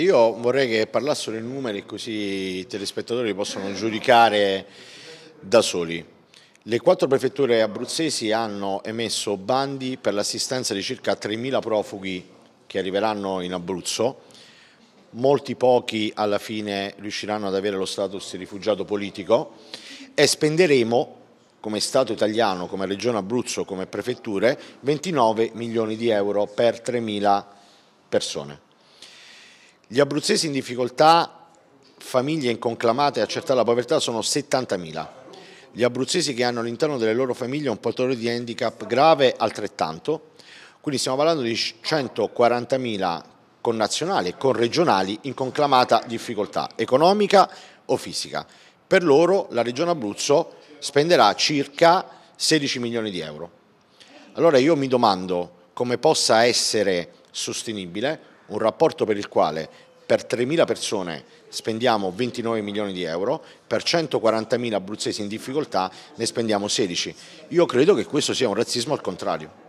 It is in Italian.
Io vorrei che parlassero i numeri così i telespettatori possono giudicare da soli. Le quattro prefetture abruzzesi hanno emesso bandi per l'assistenza di circa 3.000 profughi che arriveranno in Abruzzo. Molti pochi alla fine riusciranno ad avere lo status di rifugiato politico e spenderemo come Stato italiano, come Regione Abruzzo, come prefetture 29 milioni di euro per 3.000 persone. Gli abruzzesi in difficoltà, famiglie inconclamate e accertare la povertà sono 70.000. Gli abruzzesi che hanno all'interno delle loro famiglie un portatore di handicap grave altrettanto, quindi stiamo parlando di 140.000 connazionali e conregionali in conclamata difficoltà economica o fisica. Per loro la Regione Abruzzo spenderà circa 16 milioni di euro. Allora io mi domando come possa essere sostenibile un rapporto per il quale per 3.000 persone spendiamo 29 milioni di euro, per 140.000 abruzzesi in difficoltà ne spendiamo 16. Io credo che questo sia un razzismo al contrario.